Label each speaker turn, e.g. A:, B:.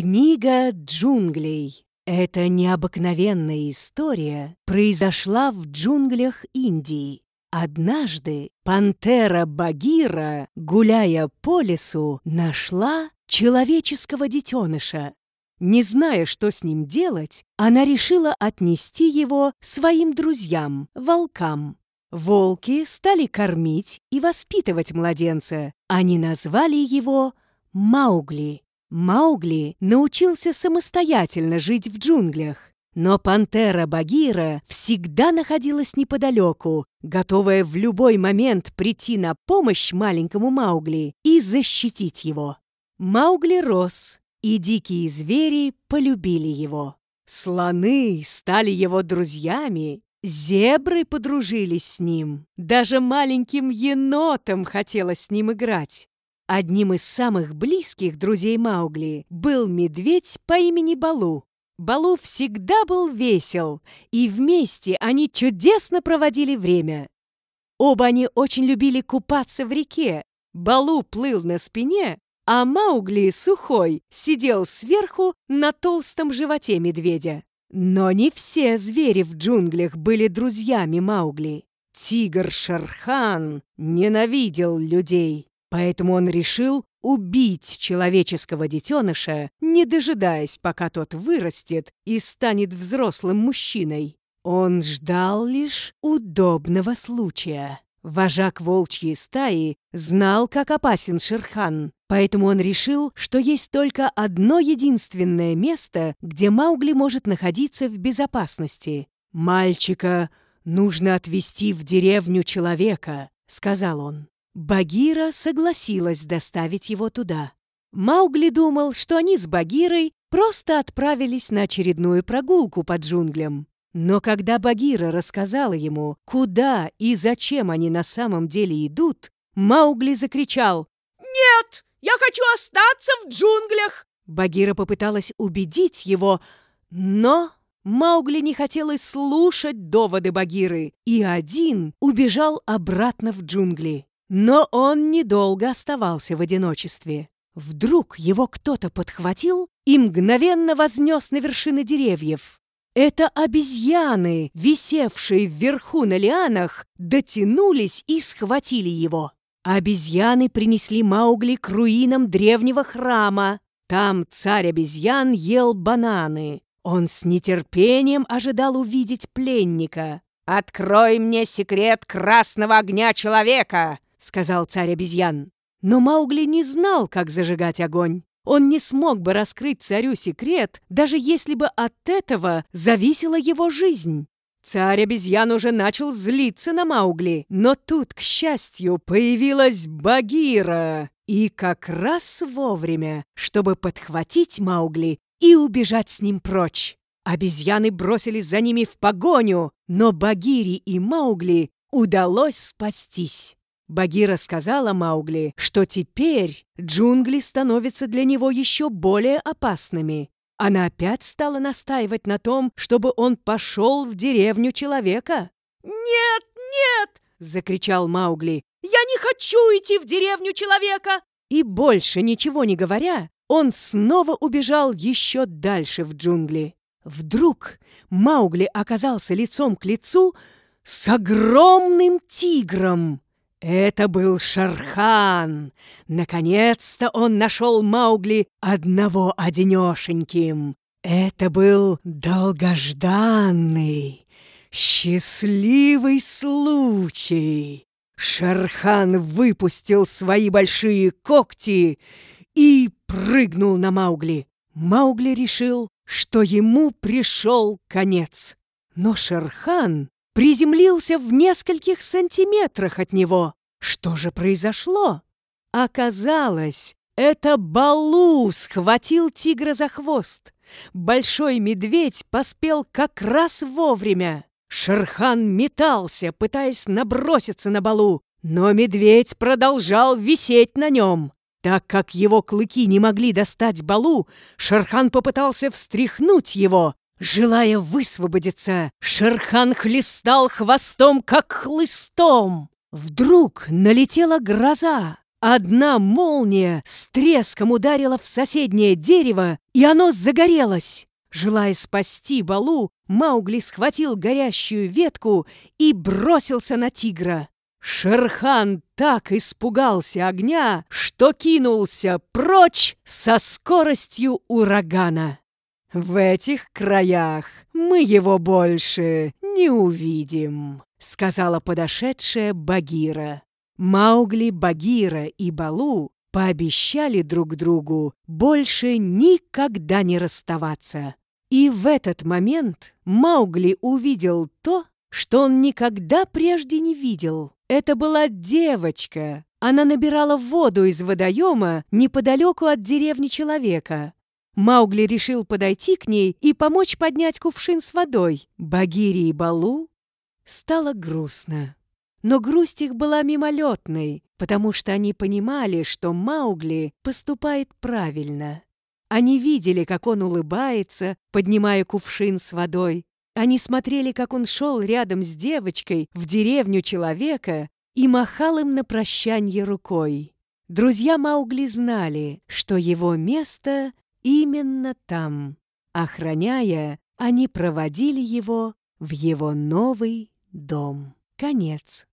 A: Книга джунглей. Эта необыкновенная история произошла в джунглях Индии. Однажды пантера Багира, гуляя по лесу, нашла человеческого детеныша. Не зная, что с ним делать, она решила отнести его своим друзьям, волкам. Волки стали кормить и воспитывать младенца. Они назвали его Маугли. Маугли научился самостоятельно жить в джунглях, но пантера Багира всегда находилась неподалеку, готовая в любой момент прийти на помощь маленькому Маугли и защитить его. Маугли рос, и дикие звери полюбили его. Слоны стали его друзьями, зебры подружились с ним, даже маленьким енотом хотелось с ним играть. Одним из самых близких друзей Маугли был медведь по имени Балу. Балу всегда был весел, и вместе они чудесно проводили время. Оба они очень любили купаться в реке. Балу плыл на спине, а Маугли, сухой, сидел сверху на толстом животе медведя. Но не все звери в джунглях были друзьями Маугли. Тигр Шерхан ненавидел людей. Поэтому он решил убить человеческого детеныша, не дожидаясь, пока тот вырастет и станет взрослым мужчиной. Он ждал лишь удобного случая. Вожак волчьей стаи знал, как опасен Шерхан, поэтому он решил, что есть только одно единственное место, где Маугли может находиться в безопасности. «Мальчика нужно отвезти в деревню человека», — сказал он. Багира согласилась доставить его туда. Маугли думал, что они с Багирой просто отправились на очередную прогулку по джунглям. Но когда Багира рассказала ему, куда и зачем они на самом деле идут, Маугли закричал «Нет, я хочу остаться в джунглях!» Багира попыталась убедить его, но Маугли не хотел и слушать доводы Багиры, и один убежал обратно в джунгли. Но он недолго оставался в одиночестве. Вдруг его кто-то подхватил и мгновенно вознес на вершины деревьев. Это обезьяны, висевшие вверху на лианах, дотянулись и схватили его. Обезьяны принесли Маугли к руинам древнего храма. Там царь обезьян ел бананы. Он с нетерпением ожидал увидеть пленника. «Открой мне секрет красного огня человека!» — сказал царь обезьян. Но Маугли не знал, как зажигать огонь. Он не смог бы раскрыть царю секрет, даже если бы от этого зависела его жизнь. Царь обезьян уже начал злиться на Маугли, но тут, к счастью, появилась Багира. И как раз вовремя, чтобы подхватить Маугли и убежать с ним прочь. Обезьяны бросились за ними в погоню, но Багири и Маугли удалось спастись. Багира сказала Маугли, что теперь джунгли становятся для него еще более опасными. Она опять стала настаивать на том, чтобы он пошел в деревню человека. «Нет, нет!» — закричал Маугли. «Я не хочу идти в деревню человека!» И больше ничего не говоря, он снова убежал еще дальше в джунгли. Вдруг Маугли оказался лицом к лицу с огромным тигром. Это был Шархан. Наконец-то он нашел Маугли одного одинешеньким. Это был долгожданный, счастливый случай. Шархан выпустил свои большие когти и прыгнул на Маугли. Маугли решил, что ему пришел конец. Но Шерхан приземлился в нескольких сантиметрах от него. Что же произошло? Оказалось, это Балу схватил тигра за хвост. Большой медведь поспел как раз вовремя. Шерхан метался, пытаясь наброситься на Балу, но медведь продолжал висеть на нем. Так как его клыки не могли достать Балу, Шерхан попытался встряхнуть его, Желая высвободиться, Шерхан хлестал хвостом, как хлыстом. Вдруг налетела гроза. Одна молния с треском ударила в соседнее дерево, и оно загорелось. Желая спасти Балу, Маугли схватил горящую ветку и бросился на тигра. Шерхан так испугался огня, что кинулся прочь со скоростью урагана. В этих краях мы его больше не увидим», — сказала подошедшая Багира. Маугли, Багира и Балу пообещали друг другу больше никогда не расставаться. И в этот момент Маугли увидел то, что он никогда прежде не видел. Это была девочка. Она набирала воду из водоема неподалеку от деревни человека. Маугли решил подойти к ней и помочь поднять кувшин с водой. Багири и Балу стало грустно. Но грусть их была мимолетной, потому что они понимали, что Маугли поступает правильно. Они видели, как он улыбается, поднимая кувшин с водой. Они смотрели, как он шел рядом с девочкой в деревню человека и махал им на прощанье рукой. Друзья Маугли знали, что его место именно там. Охраняя, они проводили его в его новый дом. Конец.